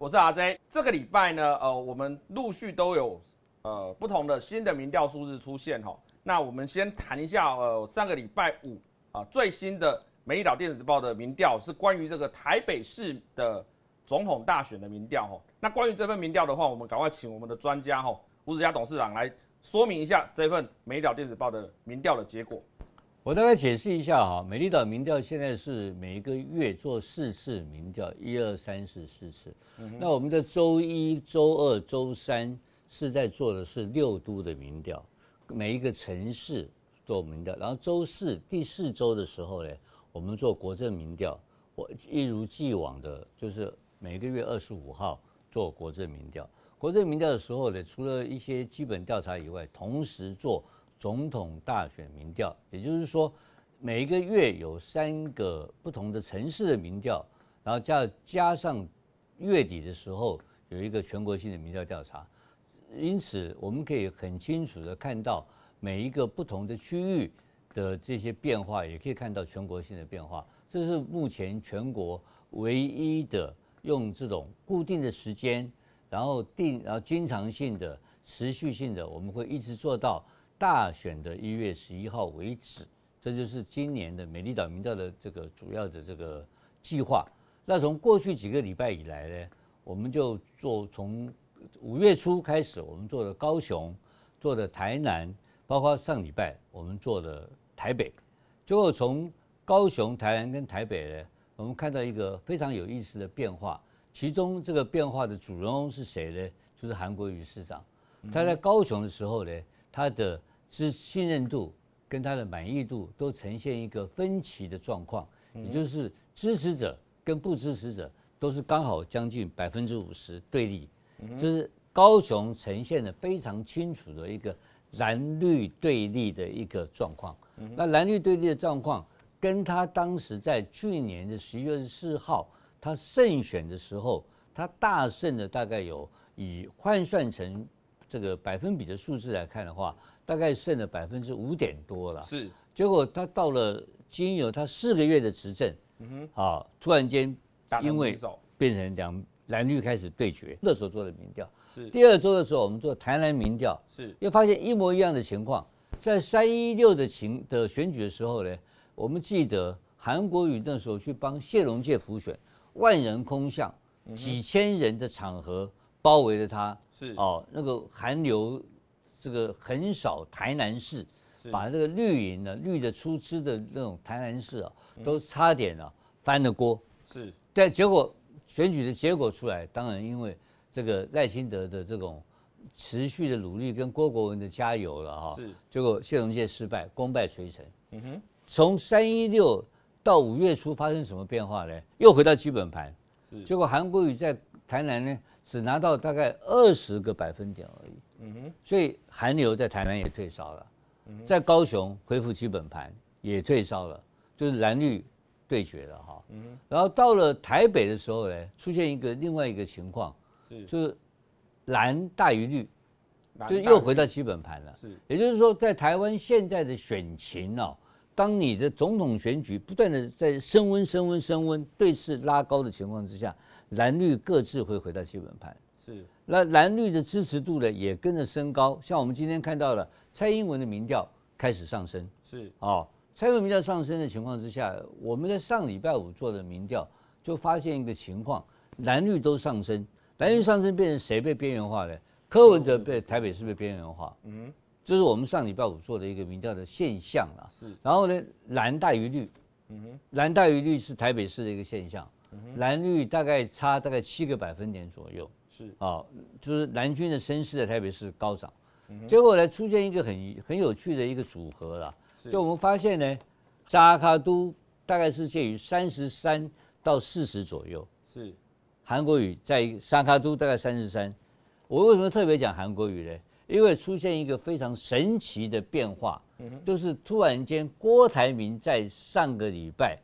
我是阿 J。这个礼拜呢，呃，我们陆续都有呃不同的新的民调数字出现哈。那我们先谈一下，呃，上个礼拜五啊，最新的《美岛电子报》的民调是关于这个台北市的总统大选的民调哈。那关于这份民调的话，我们赶快请我们的专家哈，吴子佳董事长来说明一下这份《美岛电子报》的民调的结果。我大概解释一下哈，美丽岛民调现在是每一个月做四次民调，一二三四四次。那我们的周一、周二、周三是在做的是六都的民调，每一个城市做民调。然后周四第四周的时候呢，我们做国政民调。我一如既往的，就是每个月二十五号做国政民调。国政民调的时候呢，除了一些基本调查以外，同时做。总统大选民调，也就是说，每一个月有三个不同的城市的民调，然后加加上月底的时候有一个全国性的民调调查，因此我们可以很清楚的看到每一个不同的区域的这些变化，也可以看到全国性的变化。这是目前全国唯一的用这种固定的时间，然后定然后经常性的持续性的，我们会一直做到。大选的一月十一号为止，这就是今年的美丽岛民调的这个主要的这个计划。那从过去几个礼拜以来呢，我们就做从五月初开始，我们做的高雄，做的台南，包括上礼拜我们做的台北。最后从高雄、台南跟台北呢，我们看到一个非常有意思的变化。其中这个变化的主人翁是谁呢？就是韩国瑜市长。他在高雄的时候呢，他的是信任度跟他的满意度都呈现一个分歧的状况，也就是支持者跟不支持者都是刚好将近百分之五十对立，就是高雄呈现的非常清楚的一个蓝绿对立的一个状况。那蓝绿对立的状况，跟他当时在去年的十月四号他胜选的时候，他大胜的大概有以换算成这个百分比的数字来看的话。大概剩了百分之五点多了，是。结果他到了经由他四个月的执政，啊，突然间因为变成两蓝绿开始对决。那时候做的民调，是。第二周的时候，我们做台南民调，是，又发现一模一样的情况。在三一六的情的选举的时候呢，我们记得韩国瑜那时候去帮谢龙介辅选，万人空巷，几千人的场合包围着他，是。哦，那个韩流。这个很少台南市，把这个绿营的绿的出资的那种台南市啊，都差点啊翻了锅。是，但结果选举的结果出来，当然因为这个赖清德的这种持续的努力跟郭国文的加油了哈，是。结果谢龙介失败，功败垂成。嗯哼。从三一六到五月初发生什么变化呢？又回到基本盘。是。结果韩国瑜在台南呢，只拿到大概二十个百分点而已。嗯哼，所以韩流在台南也退烧了，在高雄恢复基本盘也退烧了，就是蓝绿对决了哈。嗯然后到了台北的时候呢，出现一个另外一个情况，就是蓝大于绿，就又回到基本盘了。是，也就是说，在台湾现在的选情哦，当你的总统选举不断的在升温、升温、升温，对峙拉高的情况之下，蓝绿各自会回到基本盘。是，那蓝绿的支持度呢也跟着升高。像我们今天看到了蔡英文的民调开始上升，是哦。蔡英文民调上升的情况之下，我们在上礼拜五做的民调就发现一个情况，蓝绿都上升，蓝绿上升变成谁被边缘化呢？柯文哲被台北市被边缘化，嗯，这是我们上礼拜五做的一个民调的现象啊。是，然后呢，蓝大于绿，嗯，哼，蓝大于绿是台北市的一个现象，蓝绿大概差大概七个百分点左右。是啊，就是蓝军的声势特别是高涨。结果呢，出现一个很很有趣的一个组合啦。就我们发现呢，扎卡都大概是介于三十三到四十左右。是，韩国语在沙卡都大概三十三。我为什么特别讲韩国语呢？因为出现一个非常神奇的变化，就是突然间郭台铭在上个礼拜，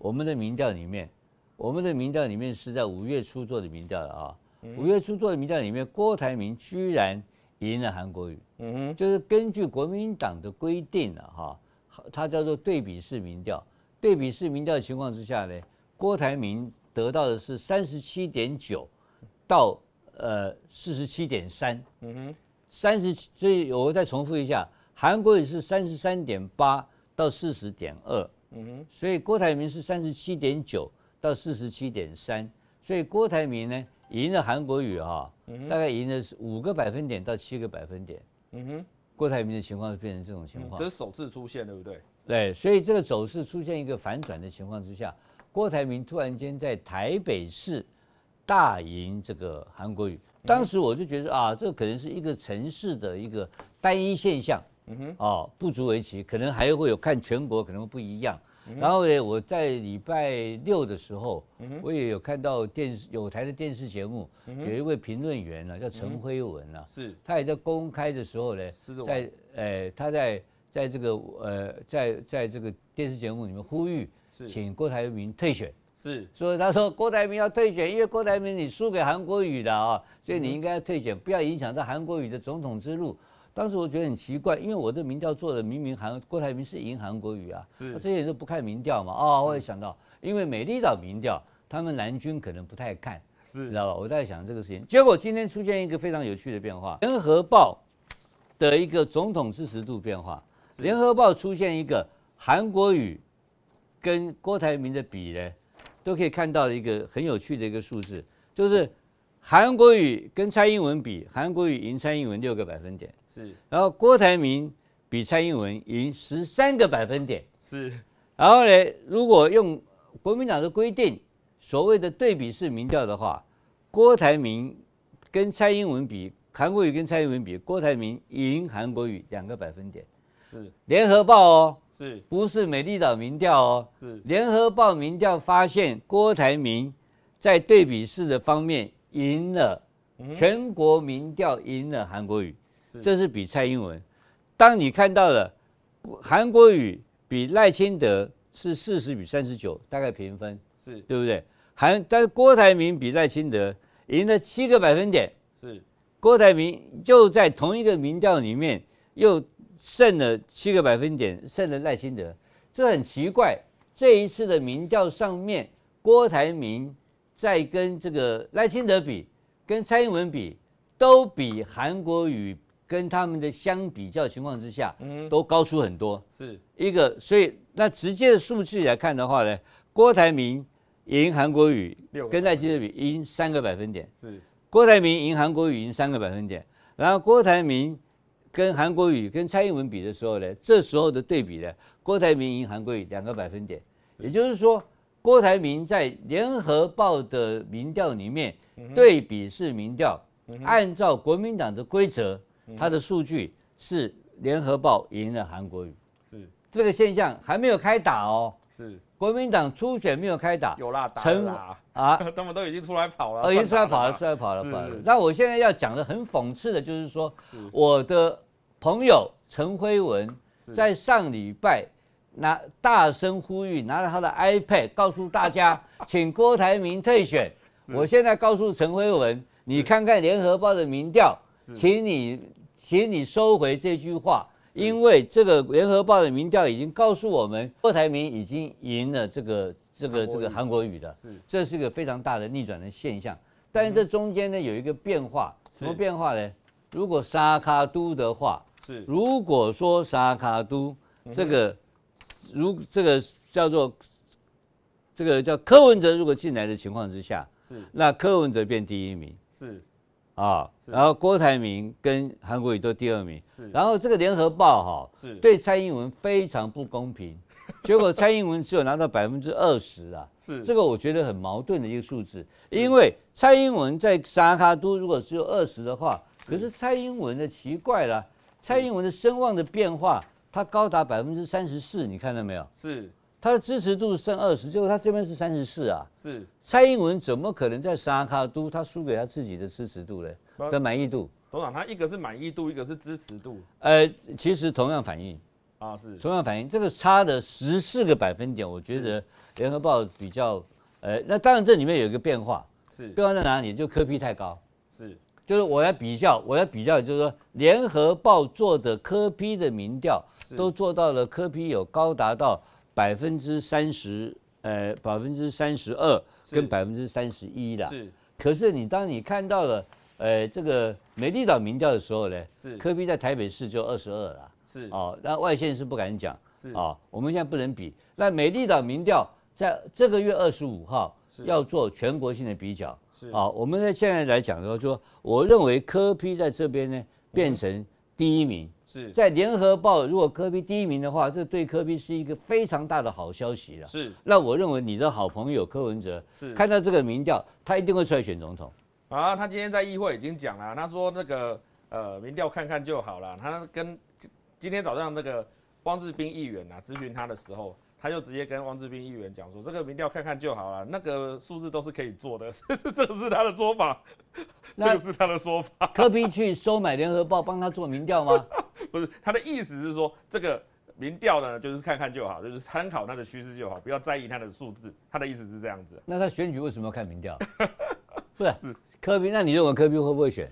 我们的民调里面，我们的民调里面是在五月初做的民调的啊。五月初做的民调里面，郭台铭居然赢了韩国瑜。嗯哼，就是根据国民党的规定了哈，它叫做对比式民调。对比式民调的情况之下呢，郭台铭得到的是三十七点九到呃四十七点三。嗯哼，三十七，所以我再重复一下，韩国瑜是三十三点八到四十点二。嗯哼，所以郭台铭是三十七点九到四十七点三，所以郭台铭呢。赢了韩国语啊，大概赢的是五个百分点到七个百分点。嗯哼，郭台铭的情况是变成这种情况，这是首次出现，对不对？对，所以这个走势出现一个反转的情况之下，郭台铭突然间在台北市大赢这个韩国语。当时我就觉得啊，这可能是一个城市的一个单一现象，嗯哼，哦，不足为奇，可能还会有看全国，可能不一样。然后呢，我在礼拜六的时候，我也有看到电视有台的电视节目，有一位评论员啊，叫陈辉文啊，是，他也在公开的时候呢，在诶，他在在这个呃，在在这个电视节目里面呼吁，请郭台铭退选，是，所以他说郭台铭要退选，因为郭台铭你输给韩国瑜的啊，所以你应该要退选，不要影响到韩国瑜的总统之路。当时我觉得很奇怪，因为我的民调做的明明韩郭台铭是赢韩国语啊，这些也是不看民调嘛。哦，我也想到，因为美丽岛民调，他们蓝军可能不太看，是知道吧？我在想这个事情。结果今天出现一个非常有趣的变化，联合报的一个总统支持度变化，联合报出现一个韩国语跟郭台铭的比呢，都可以看到一个很有趣的一个数字，就是韩国语跟蔡英文比，韩国语赢蔡英文六个百分点。是，然后郭台铭比蔡英文赢十三个百分点。是，然后呢？如果用国民党的规定，所谓的对比式民调的话，郭台铭跟蔡英文比，韩国瑜跟蔡英文比，郭台铭赢韩国瑜两个百分点。是，联合报哦，是，不是美丽岛民调哦，是联合报民调发现郭台铭在对比式的方面赢了，全国民调赢了韩国瑜。这是比蔡英文。当你看到了韩国瑜比赖清德是四十比三十九，大概平分，是，对不对？韩但是郭台铭比赖清德赢了七个百分点，是。郭台铭又在同一个民调里面又胜了七个百分点，胜了赖清德，这很奇怪。这一次的民调上面，郭台铭在跟这个赖清德比，跟蔡英文比，都比韩国瑜。跟他们的相比较情况之下，嗯，都高出很多。是，一个所以那直接的数字来看的话呢，郭台铭赢韩国瑜，跟在记者比赢三个百分点。是，郭台铭赢韩国瑜赢三个百分点。然后郭台铭跟韩国瑜跟蔡英文比的时候呢，这时候的对比呢，郭台铭赢韩国瑜两个百分点。也就是说，郭台铭在联合报的民调里面，对比式民调，按照国民党的规则。他的数据是联合报赢了韩国瑜，是这个现象还没有开打哦，是国民党初选没有开打，有啦，打啊，他们都已经出来跑了，已出来跑了，出来跑了。那我现在要讲的很讽刺的就是说，我的朋友陈辉文在上礼拜拿大声呼吁，拿着他的 iPad 告诉大家，请郭台铭退选。我现在告诉陈辉文，你看看联合报的民调，请你。请你收回这句话，因为这个联合报的民调已经告诉我们，郭台铭已经赢了这个这个这个韩国瑜的，是，这是个非常大的逆转的现象。但是这中间呢，有一个变化，什么变化呢？如果沙卡都的话，是如果说沙卡都这个，如这个叫做这个叫柯文哲如果进来的情况之下，是那柯文哲变第一名，是。啊，然后郭台铭跟韩国瑜都第二名，然后这个联合报哈，是对蔡英文非常不公平，结果蔡英文只有拿到百分之二十啊，是，这个我觉得很矛盾的一个数字，因为蔡英文在沙卡都如果只有二十的话，可是蔡英文的奇怪了，蔡英文的声望的变化，它高达百分之三十四，你看到没有？是。他的支持度剩二十，结果他这边是三十四啊。是蔡英文怎么可能在沙卡都他输给他自己的支持度呢？的满意度。董事长，他一个是满意度，一个是支持度。呃，其实同样反应啊，是同样反应，这个差的十四个百分点，我觉得联合报比较呃，那当然这里面有一个变化是变化在哪里？就科批太高是，就是我来比较，我来比较就是说联合报做的科批的民调都做到了科批有高达到。百分之三十，呃，百分之三十二跟百分之三十一啦。是，可是你当你看到了，呃，这个美丽岛民调的时候呢，是，柯比在台北市就二十二啦。是，哦，那外线是不敢讲。是，哦，我们现在不能比。那美丽岛民调在这个月二十五号要做全国性的比较。是，哦，我们在现在来讲的话，就我认为柯比在这边呢变成。第一名是在联合报，如果科比第一名的话，这对科比是一个非常大的好消息了。是，那我认为你的好朋友柯文哲是看到这个民调，他一定会出来选总统。啊，他今天在议会已经讲了，他说那个呃民调看看就好了。他跟今天早上那个汪志斌议员啊咨询他的时候。他就直接跟汪志斌议员讲说：“这个民调看看就好了，那个数字都是可以做的。”这、这个是他的说法，这个是他的说法。柯比去收买联合报帮他做民调吗？不是，他的意思是说，这个民调呢，就是看看就好，就是参考他的趋势就好，不要在意他的数字。他的意思是这样子。那他选举为什么要看民调？不是，是柯宾。那你认为柯比会不会选？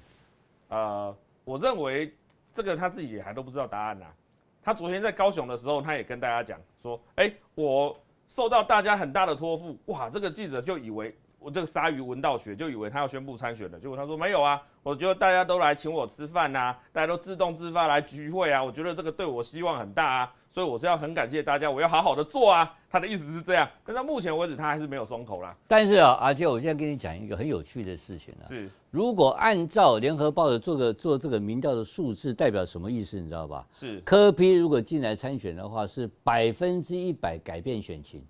呃，我认为这个他自己也还都不知道答案呐。他昨天在高雄的时候，他也跟大家讲说：“哎，我受到大家很大的托付，哇！这个记者就以为我这个鲨鱼闻到血，就以为他要宣布参选了。结果他说没有啊，我觉得大家都来请我吃饭呐，大家都自动自发来聚会啊，我觉得这个对我希望很大啊，所以我是要很感谢大家，我要好好的做啊。”他的意思是这样，但是目前为止他还是没有松口啦。但是啊，而且我现在跟你讲一个很有趣的事情啊。是，如果按照联合报的做做这个民调的数字，代表什么意思？你知道吧？是，科批如果进来参选的话，是百分之一百改变选情，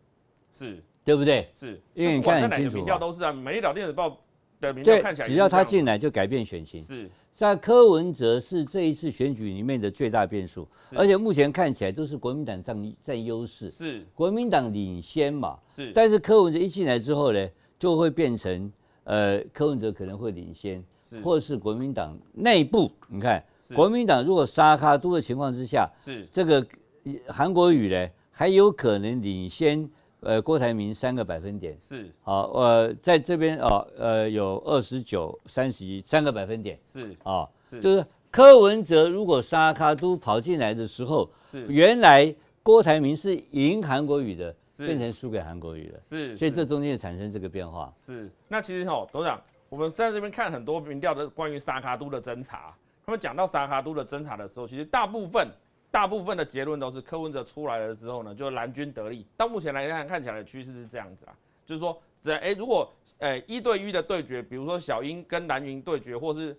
是，对不对？是，因为你看很清楚，调都是啊，每一条电子报的民调看起来，只要他进来就改变选情。是。在柯文哲是这一次选举里面的最大变数，而且目前看起来都是国民党占占优势，是国民党领先嘛？是。但是柯文哲一进来之后呢，就会变成，呃，柯文哲可能会领先，或是国民党内部，你看国民党如果沙卡多的情况之下，是这个韩国瑜呢还有可能领先。呃，郭台铭三个百分点是好，呃，在这边啊，呃，有二十九、三十一三个百分点是啊，是就是柯文哲如果沙卡都跑进来的时候，是原来郭台铭是赢韩国瑜的，变成输给韩国瑜的是，所以这中间产生这个变化是。那其实哦，董事长，我们在这边看很多民调的关于沙卡都的侦查，他们讲到沙卡都的侦查的时候，其实大部分。大部分的结论都是柯文哲出来了之后呢，就蓝军得利。到目前来看，看起来趋势是这样子啦，就是说，哎，如果呃一对一的对决，比如说小英跟蓝营对决，或是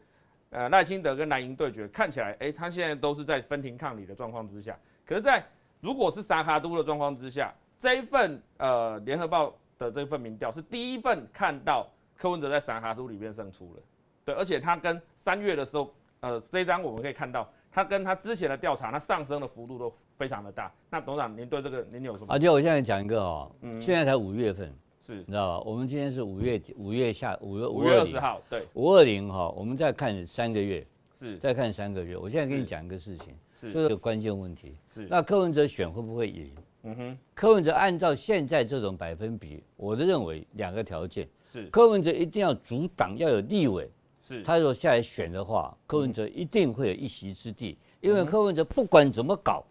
呃赖清德跟蓝营对决，看起来，哎，他现在都是在分庭抗礼的状况之下。可是，在如果是撒哈都的状况之下，这一份呃联合报的这份民调是第一份看到柯文哲在撒哈都里面胜出了，对，而且他跟三月的时候，呃，这张我们可以看到。他跟他之前的调查，他上升的幅度都非常的大。那董事长，您对这个您有什么？而且我现在讲一个哦，现在才五月份，是，你知道吧？我们今天是五月五月下五五二十号，对，五二零哈，我们再看三个月，是，再看三个月。我现在跟你讲一个事情，是，这个关键问题，是。那柯文哲选会不会赢？嗯哼，柯文哲按照现在这种百分比，我的认为两个条件是，柯文哲一定要阻挡，要有立委。他如果下来选的话，柯文哲一定会有一席之地，因为柯文哲不管怎么搞，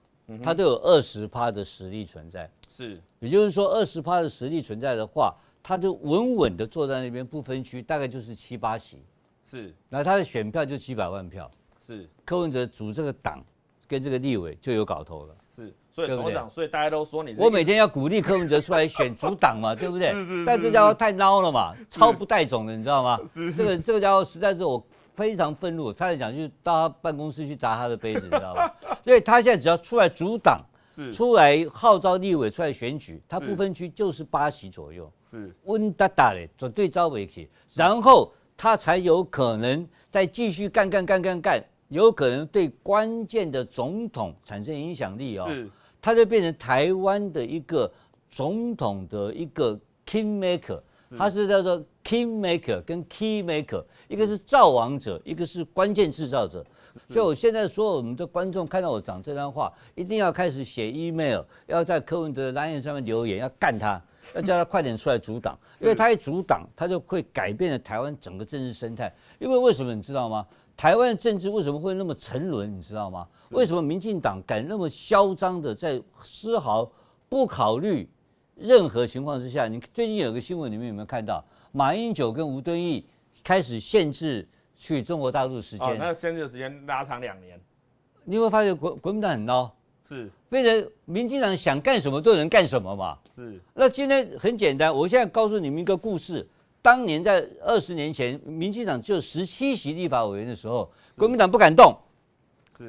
他都有二十趴的实力存在。是，也就是说二十趴的实力存在的话，他就稳稳的坐在那边不分区，大概就是七八席。是，那他的选票就几百万票。是，柯文哲组这个党跟这个立委就有搞头了。所以所以大家都说你我每天要鼓励柯文哲出来选主党嘛，对不对？但这家伙太孬了嘛，超不带种的，你知道吗？这个这个家伙实在是我非常愤怒，差点想去到他办公室去砸他的杯子，你知道吗？所以他现在只要出来主党，出来号召立委出来选举，他不分区就是八席左右，是温哒哒的准对招武器，然后他才有可能再继续干干干干干，有可能对关键的总统产生影响力哦。是。他就变成台湾的一个总统的一个 king maker，他是叫做 king maker，跟 key maker，一个是造王者，一个是关键制造者。所以，我现在所有我们的观众看到我讲这段话，一定要开始写 email，要在柯文哲的留言上面留言，要干他，要叫他快点出来阻挡，因为他一阻挡，他就会改变了台湾整个政治生态。因为为什么你知道吗？台湾政治为什么会那么沉沦？你知道吗？为什么民进党敢那么嚣张的，在丝毫不考虑任何情况之下？你最近有个新闻，你们有没有看到？马英九跟吴敦义开始限制去中国大陆时间。哦，那限制时间拉长两年。你会发现国国民党很孬，是，变成民进党想干什么都能干什么嘛。是。那今天很简单，我现在告诉你们一个故事。当年在二十年前，民进党只有十七席立法委员的时候，国民党不敢动。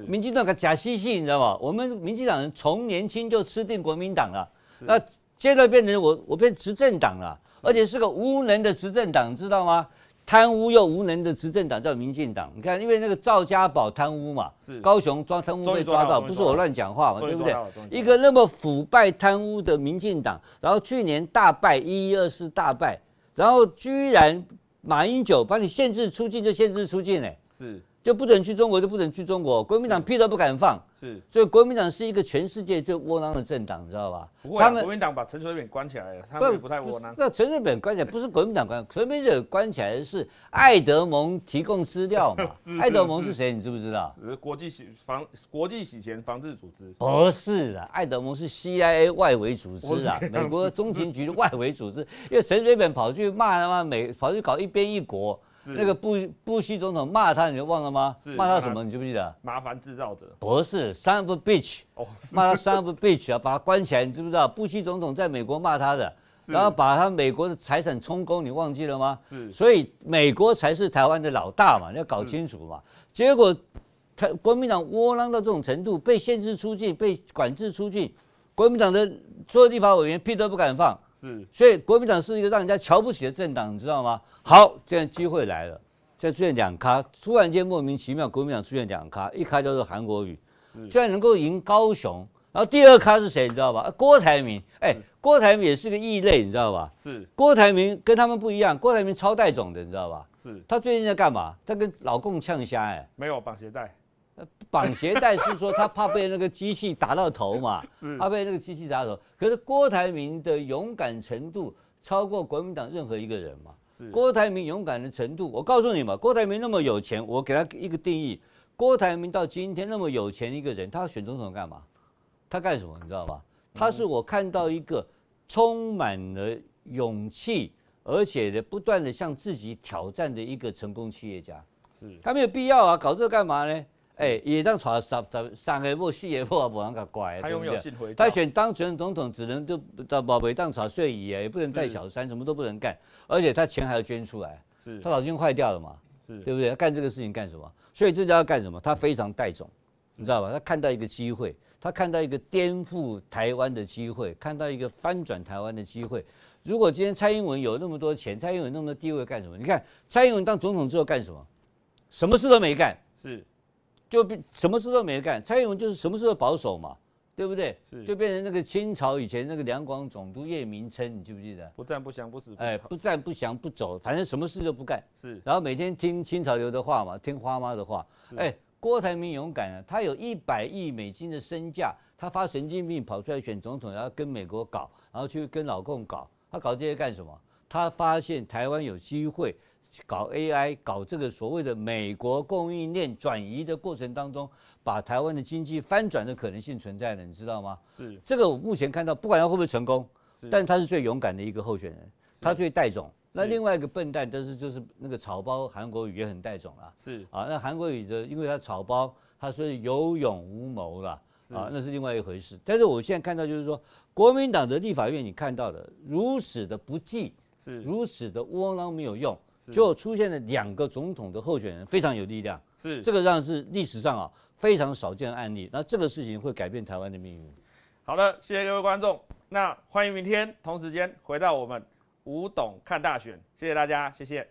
民进党假惺惺，你知道吗？我们民进党人从年轻就吃定国民党了。那现在变成我，我变执政党了，而且是个无能的执政党，知道吗？贪污又无能的执政党叫民进党。你看，因为那个赵家宝贪污嘛，高雄抓贪污被抓到，不是我乱讲话嘛，对不对？一个那么腐败贪污的民进党，然后去年大败一一二四大败。然后居然马英九把你限制出境，就限制出境嘞。是就不准去中国，就不准去中国。国民党屁都不敢放，是所以国民党是一个全世界最窝囊的政党，知道吧？他们国民党把陈水扁关起来了，他们不太窝囊。那陈水扁关起来不是国民党关，陈水扁关起来是爱德蒙提供资料嘛？爱德蒙是谁，你知不知道？是国际洗防国际洗钱防治组织不是的，爱德蒙是 CIA 外围组织啊，美国中情局的外围组织。因为陈水扁跑去骂他妈美，跑去搞一边一国。那个布布希总统骂他，你就忘了吗？骂他什么？你记不记得？麻烦制造者。不是 s o n o f bitch。哦，骂他 s o n o f bitch 啊，把他关起来，你知不知道？布希总统在美国骂他的，然后把他美国的财产充公，你忘记了吗？是，所以美国才是台湾的老大嘛，你要搞清楚嘛。结果，他国民党窝囊到这种程度，被限制出境，被管制出境，国民党的所有立法委员屁都不敢放。是，所以国民党是一个让人家瞧不起的政党，你知道吗？好，现在机会来了，现在出现两咖，突然间莫名其妙，国民党出现两咖，一咖叫做韩国瑜，居然能够赢高雄，然后第二咖是谁，你知道吧？郭台铭，哎，郭台铭也是个异类，你知道吧？是，郭台铭跟他们不一样，郭台铭超带种的，你知道吧？是他最近在干嘛？他跟老共呛虾，哎，没有绑鞋带。绑鞋带是说他怕被那个机器打到头嘛？他 被那个机器打头。可是郭台铭的勇敢程度超过国民党任何一个人嘛？郭台铭勇敢的程度，我告诉你嘛，郭台铭那么有钱，我给他一个定义：郭台铭到今天那么有钱一个人，他要选总统干嘛？他干什么？你知道吧？他是我看到一个充满了勇气，而且的不断的向自己挑战的一个成功企业家。是他没有必要啊，搞这个干嘛呢？哎，也当穿十十上黑布、细黑布，也让人家怪，有不对？他选当选总统，只能就就贝当穿睡衣哎，也不能带小三，什么都不能干。而且他钱还要捐出来，是他老捐坏掉了嘛，是对不对？干这个事情干什么？所以这是要干什么？他非常带种，你知道吧？他看到一个机会，他看到一个颠覆台湾的机会，看到一个翻转台湾的机会。如果今天蔡英文有那么多钱，蔡英文那么多地位，干什么？你看蔡英文当总统之后干什么？什么事都没干，是。就什么事都没干，蔡英文就是什么事都保守嘛，对不对？是，就变成那个清朝以前那个两广总督叶明琛，你记不记得？不战不降不死。哎，不战不降不走，反正什么事都不干。是，然后每天听清朝流的话嘛，听花妈的话。哎，郭台铭勇敢啊，他有一百亿美金的身价，他发神经病跑出来选总统，后跟美国搞，然后去跟老共搞，他搞这些干什么？他发现台湾有机会。搞 AI，搞这个所谓的美国供应链转移的过程当中，把台湾的经济翻转的可能性存在的，你知道吗？是。这个我目前看到，不管他会不会成功，但他是最勇敢的一个候选人，他最带种。那另外一个笨蛋但是就是那个草包韩国语也很带种啦，是。啊，那韩国语的，因为他草包，他所以有勇无谋了啊，那是另外一回事。但是我现在看到就是说，国民党的立法院你看到的如此的不济，是如此的窝囊没有用。就出现了两个总统的候选人，非常有力量，是这个让是历史上啊非常少见的案例。那这个事情会改变台湾的命运。好的，谢谢各位观众，那欢迎明天同时间回到我们吴董看大选，谢谢大家，谢谢。